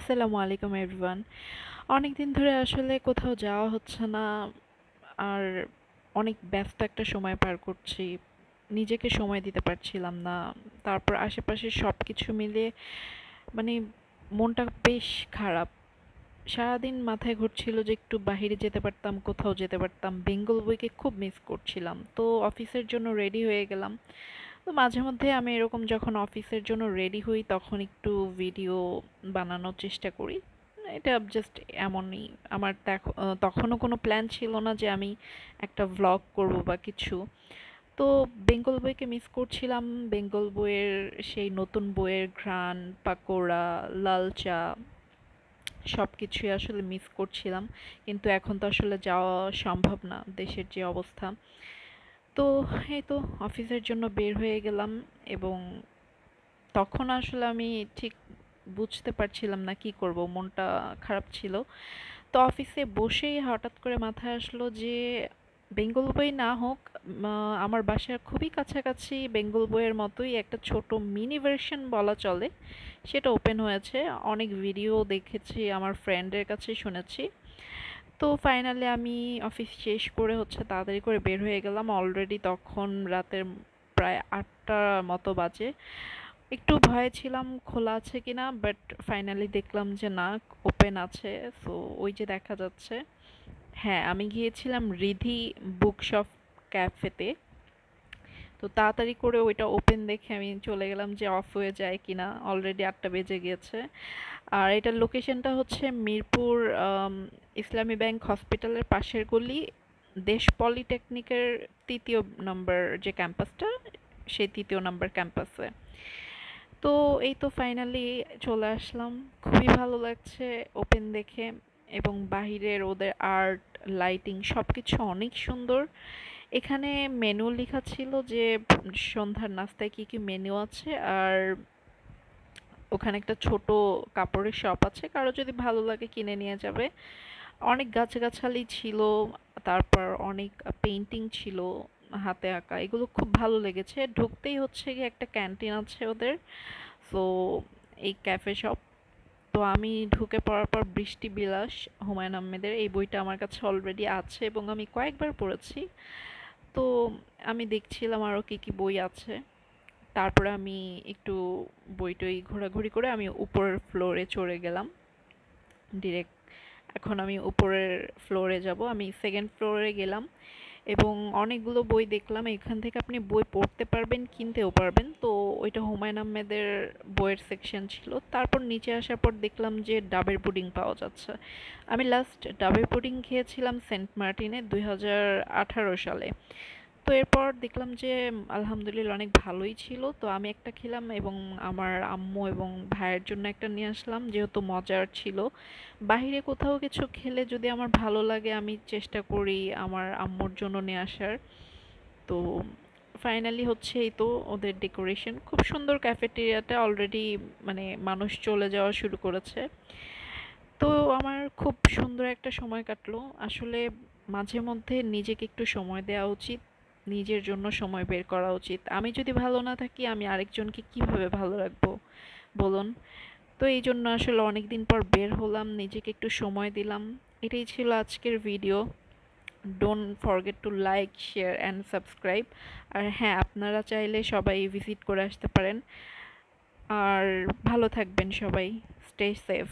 আসসালামু আলাইকুম এভরিওয়ান অনেক দিন ধরে আসলে কোথাও যাওয়া হচ্ছে না আর অনেক ব্যস্ত একটা সময় পার করছি নিজেকে সময় দিতে পারছিলাম না তারপর আশেপাশে সব কিছু মিলে মানে মনটা বেশ খারাপ সারাদিন মাথায় ঘুরছিল যে একটু বাহিরে যেতে পারতাম কোথাও যেতে পারতাম বেঙ্গল বইকে খুব মিস করছিলাম তো অফিসের জন্য রেডি হয়ে গেলাম তো মাঝে মধ্যে আমি এরকম যখন অফিসের জন্য রেডি হই তখন একটু ভিডিও বানানোর চেষ্টা করি এটা জাস্ট এমনই আমার দেখো তখনও কোনো প্ল্যান ছিল না যে আমি একটা ভ্লগ করব বা কিছু তো বেঙ্গল বইকে মিস করছিলাম বেঙ্গল বইয়ের সেই নতুন বইয়ের ঘ্রাণ পাকোড়া লাল চা সব কিছুই আসলে মিস করছিলাম কিন্তু এখন তো আসলে যাওয়া সম্ভব না দেশের যে অবস্থা তো এই তো অফিসের জন্য বের হয়ে গেলাম এবং তখন আসলে আমি ঠিক বুঝতে পারছিলাম না কি করব মনটা খারাপ ছিল তো অফিসে বসেই হঠাৎ করে মাথায় আসলো যে বেঙ্গল বই না হোক আমার বাসার খুবই কাছাকাছি বেঙ্গল বইয়ের মতোই একটা ছোট মিনি ভার্সন বলা চলে সেটা ওপেন হয়েছে অনেক ভিডিও দেখেছি আমার ফ্রেন্ডের কাছে শুনেছি তো ফাইনালি আমি অফিস শেষ করে হচ্ছে তাড়াতাড়ি করে বের হয়ে গেলাম অলরেডি তখন রাতের প্রায় আটটার মতো বাজে একটু ভয়ে ছিলাম খোলা আছে কি না বাট ফাইনালি দেখলাম যে না ওপেন আছে সো ওই যে দেখা যাচ্ছে হ্যাঁ আমি গিয়েছিলাম রিধি বুক শপ ক্যাফেতে তো তাড়াতাড়ি করে ওইটা ওপেন দেখে আমি চলে গেলাম যে অফ হয়ে যায় কি না অলরেডি আটটা বেজে গিয়েছে আর এটার লোকেশনটা হচ্ছে মিরপুর ইসলামী ব্যাংক হসপিটালের পাশের গলি দেশ পলিটেকনিকের তৃতীয় নম্বর যে ক্যাম্পাসটা সেই তৃতীয় নম্বর ক্যাম্পাসে তো এই তো ফাইনালি চলে আসলাম খুবই ভালো লাগছে ওপেন দেখে এবং বাহিরের ওদের আর্ট লাইটিং সব কিছু অনেক সুন্দর এখানে মেনু লেখা ছিল যে সন্ধ্যার নাস্তায় কি কি মেনু আছে আর ওখানে একটা ছোট কাপড়ের শপ আছে কারো যদি ভালো লাগে কিনে নিয়ে যাবে অনেক গাছগাছালি ছিল তারপর অনেক পেন্টিং ছিল হাতে আঁকা এগুলো খুব ভালো লেগেছে ঢুকতেই হচ্ছে গিয়ে একটা ক্যান্টিন আছে ওদের সো এই ক্যাফে শপ তো আমি ঢুকে পড়ার পর বৃষ্টি বিলাস হুমায়ুন আহমেদের এই বইটা আমার কাছে অলরেডি আছে এবং আমি কয়েকবার পড়েছি তো আমি দেখছিলাম আরও কী কী বই আছে তারপরে আমি একটু বইটই ঘোরাঘুরি করে আমি উপরের ফ্লোরে চড়ে গেলাম ডিরেক্ট এখন আমি উপরের ফ্লোরে যাব আমি সেকেন্ড ফ্লোরে গেলাম এবং অনেকগুলো বই দেখলাম এখান থেকে আপনি বই পড়তে পারবেন কিনতেও পারবেন তো ওইটা হুমায়ুন আহমেদের বইয়ের সেকশন ছিল তারপর নিচে আসার পর দেখলাম যে ডাবের পুডিং পাওয়া যাচ্ছে আমি লাস্ট ডাবের পুডিং খেয়েছিলাম সেন্ট মার্টিনে দুই সালে তো এরপর দেখলাম যে আলহামদুলিল্লাহ অনেক ভালোই ছিল তো আমি একটা খেলাম এবং আমার আম্মু এবং ভাইয়ের জন্য একটা নিয়ে আসলাম যেহেতু মজার ছিল বাহিরে কোথাও কিছু খেলে যদি আমার ভালো লাগে আমি চেষ্টা করি আমার আম্মুর জন্য নিয়ে আসার তো ফাইনালি হচ্ছে এই তো ওদের ডেকোরেশন খুব সুন্দর ক্যাফেটেরিয়াটা অলরেডি মানে মানুষ চলে যাওয়া শুরু করেছে তো আমার খুব সুন্দর একটা সময় কাটলো আসলে মাঝে মধ্যে নিজেকে একটু সময় দেওয়া উচিত নিজের জন্য সময় বের করা উচিত আমি যদি ভালো না থাকি আমি আরেকজনকে কিভাবে ভালো রাখবো বলুন তো এই জন্য আসলে অনেক দিন পর বের হলাম নিজেকে একটু সময় দিলাম এটাই ছিল আজকের video don't forget to like share and subscribe আর হ্যাঁ আপনারা চাইলে সবাই ভিজিট করে আসতে পারেন আর ভালো থাকবেন সবাই স্টে সেফ